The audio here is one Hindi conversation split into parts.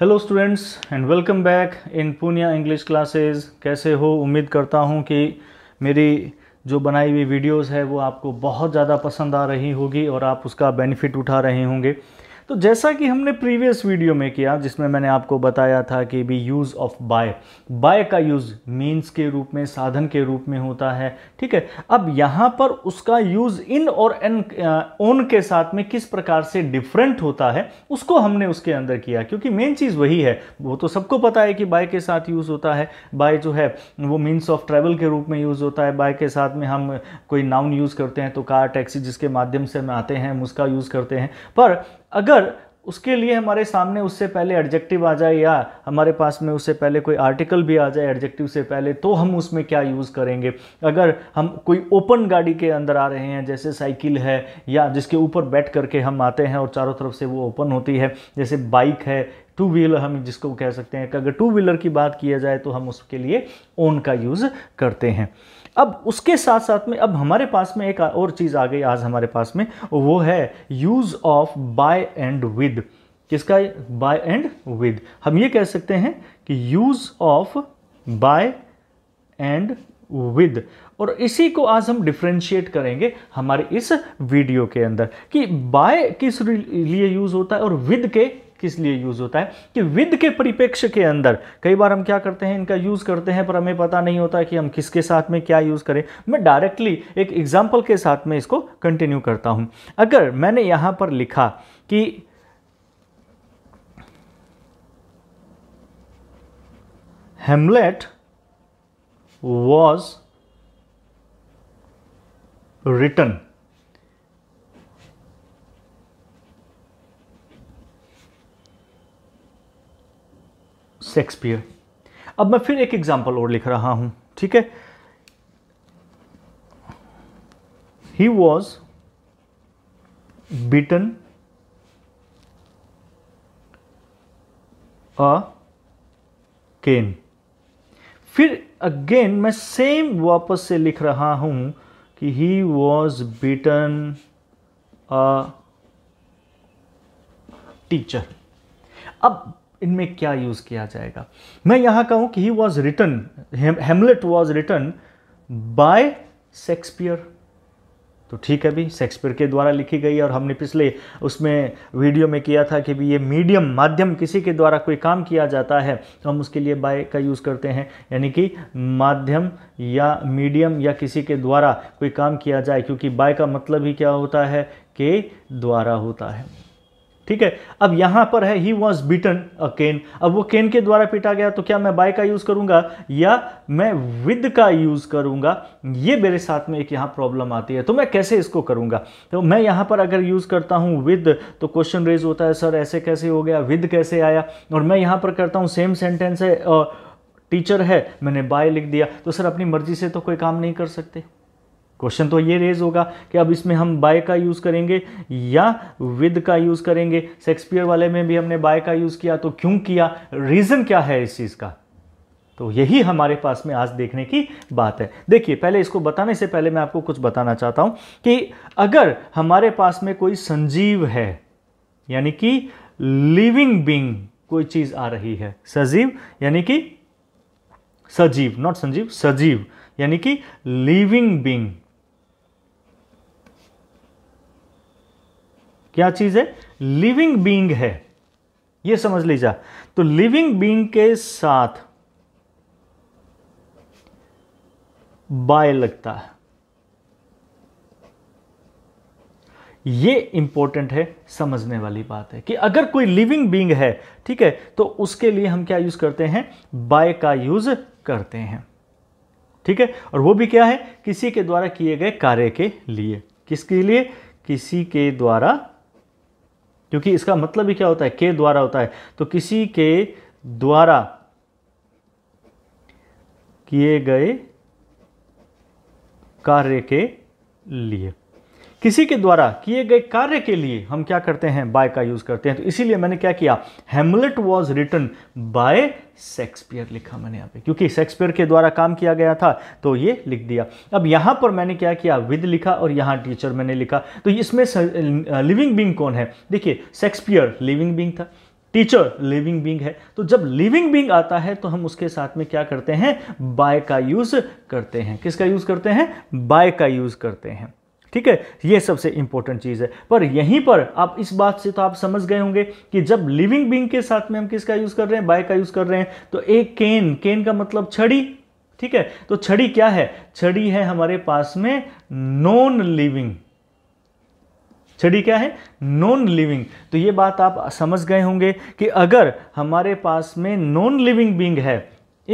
hello students and welcome back in Poonia English classes कैसे हो उम्मीद करता हूं कि मेरी जो बनाई हुई वीडियोस है वो आपको बहुत ज़्यादा पसंद आ रही होगी और आप उसका बेनिफिट उठा रहे होंगे तो जैसा कि हमने प्रीवियस वीडियो में किया जिसमें मैंने आपको बताया था कि भी यूज़ ऑफ बाय बाय का यूज़ मीन्स के रूप में साधन के रूप में होता है ठीक है अब यहाँ पर उसका यूज़ इन और एन ओन uh, के साथ में किस प्रकार से डिफरेंट होता है उसको हमने उसके अंदर किया क्योंकि मेन चीज़ वही है वो तो सबको पता है कि बाय के साथ यूज़ होता है बाय जो है वो मीन्स ऑफ ट्रेवल के रूप में यूज़ होता है बाय के साथ में हम कोई नाउन यूज़ करते हैं तो कार टैक्सी जिसके माध्यम से हम आते हैं हम उसका यूज़ करते हैं पर अगर उसके लिए हमारे सामने उससे पहले एडजेक्टिव आ जाए या हमारे पास में उससे पहले कोई आर्टिकल भी आ जाए एडजेक्टिव से पहले तो हम उसमें क्या यूज़ करेंगे अगर हम कोई ओपन गाड़ी के अंदर आ रहे हैं जैसे साइकिल है या जिसके ऊपर बैठ करके हम आते हैं और चारों तरफ से वो ओपन होती है जैसे बाइक है टू व्हीलर हम जिसको कह सकते हैं अगर टू व्हीलर की बात किया जाए तो हम उसके लिए ओन का यूज़ करते हैं अब उसके साथ साथ में अब हमारे पास में एक और चीज़ आ गई आज हमारे पास में वो है use of by and with किसका बाय एंड विद हम ये कह सकते हैं कि use of by and with और इसी को आज हम डिफ्रेंशिएट करेंगे हमारे इस वीडियो के अंदर कि बाय किस लिए यूज़ होता है और विद के किस लिए यूज़ होता है कि विद के परिपेक्ष के अंदर कई बार हम क्या करते हैं इनका यूज़ करते हैं पर हमें पता नहीं होता कि हम किसके साथ में क्या यूज़ करें मैं डायरेक्टली एक एग्जाम्पल के साथ में इसको कंटिन्यू करता हूं अगर मैंने यहां पर लिखा कि हेमलेट वॉज रिटर्न शेक्सपियर अब मैं फिर एक एग्जाम्पल और लिख रहा हूं ठीक है ही वॉज बीटन अ केन फिर अगेन मैं सेम वापस से लिख रहा हूं कि he was beaten a teacher अब इनमें क्या यूज़ किया जाएगा मैं यहां कहूं कि he was return Hamlet was return by Shakespeare तो ठीक है भी शेक्सपियर के द्वारा लिखी गई और हमने पिछले उसमें वीडियो में किया था कि भी ये मीडियम माध्यम किसी के द्वारा कोई काम किया जाता है तो हम उसके लिए बाय का यूज़ करते हैं यानी कि माध्यम या मीडियम या किसी के द्वारा कोई काम किया जाए क्योंकि बाय का मतलब ही क्या होता है के द्वारा होता है ठीक है अब यहां पर है ही वॉज बीटन अ केन अब वो केन के द्वारा पीटा गया तो क्या मैं बाय का यूज़ करूंगा या मैं विद का यूज़ करूंगा ये मेरे साथ में एक यहाँ प्रॉब्लम आती है तो मैं कैसे इसको करूंगा तो मैं यहां पर अगर यूज़ करता हूँ विद तो क्वेश्चन रेज होता है सर ऐसे कैसे हो गया विद कैसे आया और मैं यहां पर करता हूँ सेम सेंटेंस है टीचर है मैंने बाय लिख दिया तो सर अपनी मर्जी से तो कोई काम नहीं कर सकते क्वेश्चन तो ये रेज होगा कि अब इसमें हम बाय का यूज़ करेंगे या विद का यूज़ करेंगे शेक्सपियर वाले में भी हमने बाय का यूज़ किया तो क्यों किया रीज़न क्या है इस चीज़ का तो यही हमारे पास में आज देखने की बात है देखिए पहले इसको बताने से पहले मैं आपको कुछ बताना चाहता हूं कि अगर हमारे पास में कोई संजीव है यानी कि लिविंग बींग कोई चीज़ आ रही है सजीव यानी कि सजीव नॉट संजीव सजीव यानी कि लिविंग बींग क्या चीज़ है लिविंग बींग है ये समझ लीजिए तो लिविंग बींग के साथ बाय लगता है ये इंपॉर्टेंट है समझने वाली बात है कि अगर कोई लिविंग बींग है ठीक है तो उसके लिए हम क्या यूज करते हैं बाय का यूज करते हैं ठीक है और वो भी क्या है किसी के द्वारा किए गए कार्य के लिए किसके लिए किसी के द्वारा क्योंकि इसका मतलब ही क्या होता है के द्वारा होता है तो किसी के द्वारा किए गए कार्य के लिए किसी के द्वारा किए गए कार्य के लिए हम क्या करते हैं बाय का यूज़ करते हैं तो इसीलिए मैंने क्या किया Hamlet was return by Shakespeare लिखा मैंने यहाँ पे क्योंकि शेक्सपियर के द्वारा काम किया गया था तो ये लिख दिया अब यहाँ पर मैंने क्या किया विद लिखा और यहाँ टीचर मैंने लिखा तो इसमें लिविंग बींग कौन है देखिए शेक्सपियर लिविंग बींग था टीचर लिविंग बींग है तो जब लिविंग बींग आता है तो हम उसके साथ में क्या करते हैं बाय का यूज़ करते हैं किसका यूज़ करते हैं बाय का यूज़ करते हैं ठीक है ये सबसे इंपॉर्टेंट चीज़ है पर यहीं पर आप इस बात से तो आप समझ गए होंगे कि जब लिविंग बींग के साथ में हम किसका यूज़ कर रहे हैं बाय का यूज़ कर रहे हैं तो एक केन केन का मतलब छड़ी ठीक है तो छड़ी क्या है छड़ी है हमारे पास में नॉन लिविंग छड़ी क्या है नॉन लिविंग तो ये बात आप समझ गए होंगे कि अगर हमारे पास में नॉन लिविंग बींग है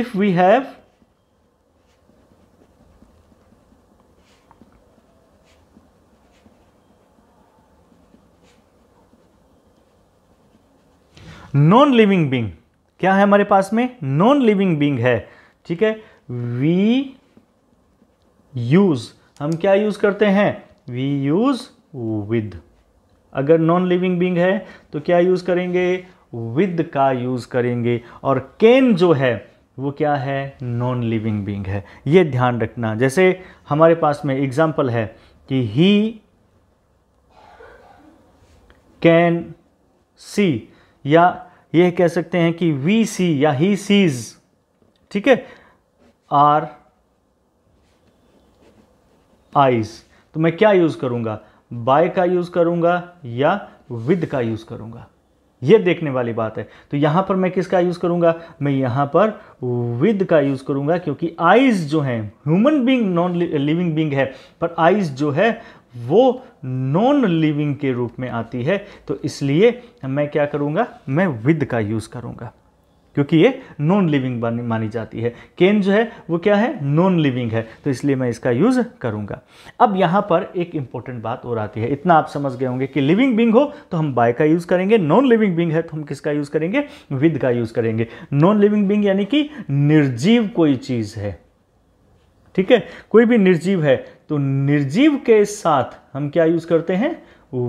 if we have non living being क्या है हमारे पास में नॉन लिविंग बींग है ठीक है वी यूज हम क्या यूज करते हैं वी यूज विद अगर नॉन लिविंग बींग है तो क्या यूज करेंगे विद का यूज करेंगे और कैन जो है वो क्या है नॉन लिविंग बींग है ये ध्यान रखना जैसे हमारे पास में एग्जाम्पल है कि ही कैन सी या यह कह सकते हैं कि वी सी या ही सीज ठीक है आर आईज तो मैं क्या यूज करूंगा बाय का यूज करूंगा या विद का यूज करूंगा यह देखने वाली बात है तो यहां पर मैं किसका यूज करूंगा मैं यहां पर विद का यूज करूंगा क्योंकि आईज जो है human being non living being है पर आईज जो है वो नॉन लिविंग के रूप में आती है तो इसलिए मैं क्या करूँगा मैं विद का यूज़ करूँगा क्योंकि ये नॉन लिविंग मानी जाती है केन जो है वो क्या है नॉन लिविंग है तो इसलिए मैं इसका यूज़ करूंगा अब यहां पर एक इंपॉर्टेंट बात और आती है इतना आप समझ गए होंगे कि लिविंग बिंग हो तो हम बाय का यूज़ करेंगे नॉन लिविंग बिंग है तो हम किसका यूज़ करेंगे विद का यूज़ करेंगे नॉन लिविंग बिंग यानी कि निर्जीव कोई चीज़ है ठीक है कोई भी निर्जीव है तो निर्जीव के साथ हम क्या यूज़ करते हैं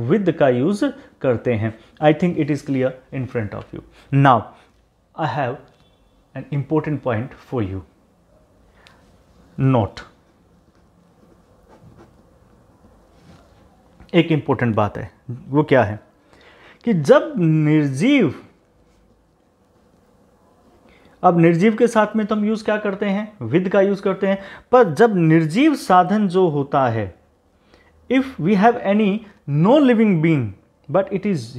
विद का यूज़ करते हैं I think it is clear in front of you now I have an important point for you note एक इंपॉर्टेंट बात है वो क्या है कि जब निर्जीव अब निर्जीव के साथ में तो हम यूज़ क्या करते हैं विद का यूज़ करते हैं पर जब निर्जीव साधन जो होता है if we have any no living being but it is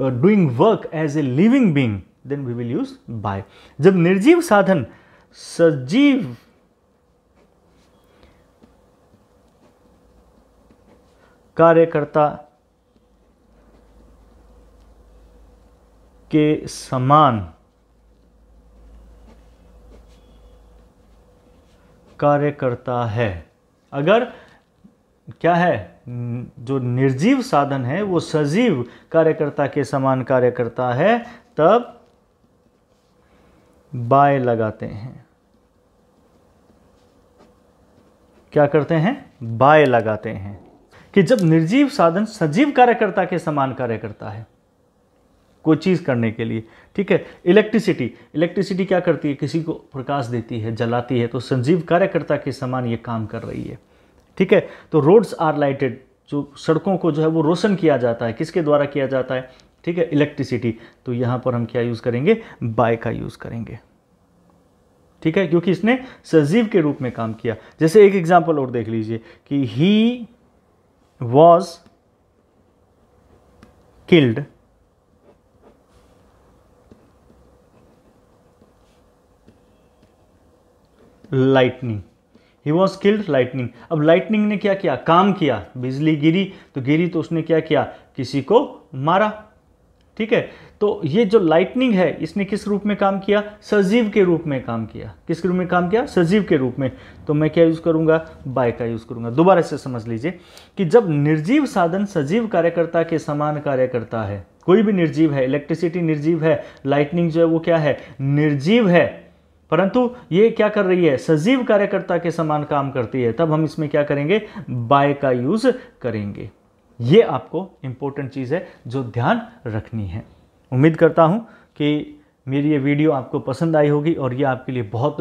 doing work as a living being then we will use by जब निर्जीव साधन सजीव कार्यकर्ता के समान कार्य करता है अगर क्या है जो निर्जीव साधन है वो सजीव कार्यकर्ता के समान कार्य करता है तब बाय लगाते हैं क्या करते हैं बाय लगाते हैं कि जब निर्जीव साधन सजीव कार्यकर्ता के समान कार्य करता है कोई चीज़ करने के लिए ठीक है इलेक्ट्रिसिटी इलेक्ट्रिसिटी क्या करती है किसी को प्रकाश देती है जलाती है तो संजीव कार्यकर्ता के समान ये काम कर रही है ठीक है तो रोड्स आर लाइटेड जो सड़कों को जो है वो रोशन किया जाता है किसके द्वारा किया जाता है ठीक है इलेक्ट्रिसिटी तो यहाँ पर हम क्या यूज़ करेंगे बाय का यूज़ करेंगे ठीक है क्योंकि इसने सजीव के रूप में काम किया जैसे एक एग्जाम्पल और देख लीजिए कि he was killed lightning he was killed lightning अब लाइटनिंग ने क्या किया काम किया बिजली गिरी तो गिरी तो उसने क्या किया किसी को मारा ठीक है तो ये जो लाइटनिंग है इसने किस रूप में काम किया सजीव के रूप में काम किया किस रूप में काम किया सजीव के रूप में तो मैं क्या यूज़ करूंगा बाय का यूज़ करूंगा दोबारा से समझ लीजिए कि जब निर्जीव साधन सजीव कार्यकर्ता के समान कार्य करता है कोई भी निर्जीव है इलेक्ट्रिसिटी निर्जीव है लाइटनिंग जो है वो क्या है निर्जीव है परंतु ये क्या कर रही है सजीव कार्यकर्ता के समान काम करती है तब हम इसमें क्या करेंगे बाय का यूज़ करेंगे ये आपको इंपॉर्टेंट चीज़ है जो ध्यान रखनी है उम्मीद करता हूँ कि मेरी ये वीडियो आपको पसंद आई होगी और ये आपके लिए बहुत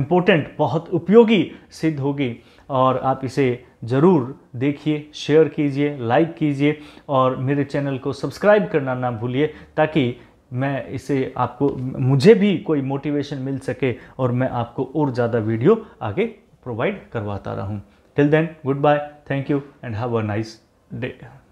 इम्पोर्टेंट बहुत उपयोगी सिद्ध होगी और आप इसे ज़रूर देखिए शेयर कीजिए लाइक कीजिए और मेरे चैनल को सब्सक्राइब करना ना भूलिए ताकि मैं इसे आपको मुझे भी कोई मोटिवेशन मिल सके और मैं आपको और ज़्यादा वीडियो आगे प्रोवाइड करवाता रहूँ till then goodbye thank you and have a nice day